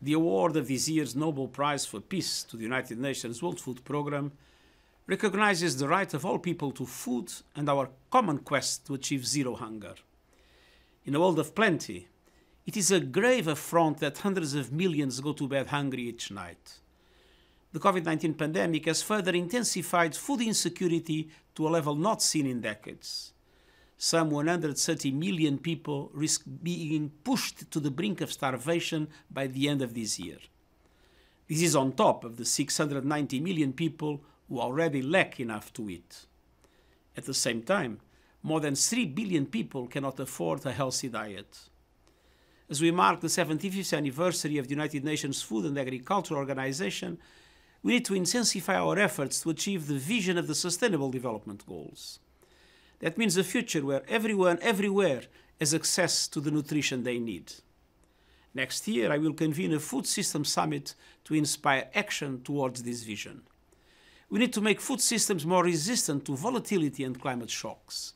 the award of this year's Nobel Prize for Peace to the United Nations World Food Programme recognizes the right of all people to food and our common quest to achieve zero hunger. In a world of plenty, it is a grave affront that hundreds of millions go to bed hungry each night. The COVID 19 pandemic has further intensified food insecurity to a level not seen in decades some 130 million people risk being pushed to the brink of starvation by the end of this year. This is on top of the 690 million people who already lack enough to eat. At the same time, more than 3 billion people cannot afford a healthy diet. As we mark the 75th anniversary of the United Nations Food and Agriculture Organization, we need to intensify our efforts to achieve the vision of the Sustainable Development Goals. That means a future where everyone, everywhere, has access to the nutrition they need. Next year, I will convene a food system summit to inspire action towards this vision. We need to make food systems more resistant to volatility and climate shocks.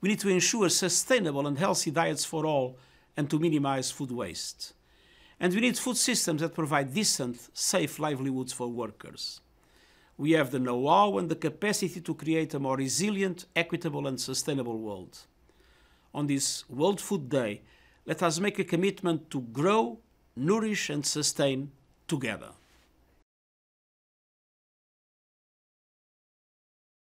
We need to ensure sustainable and healthy diets for all and to minimize food waste. And we need food systems that provide decent, safe livelihoods for workers we have the know-how and the capacity to create a more resilient, equitable and sustainable world. On this World Food Day, let us make a commitment to grow, nourish and sustain together.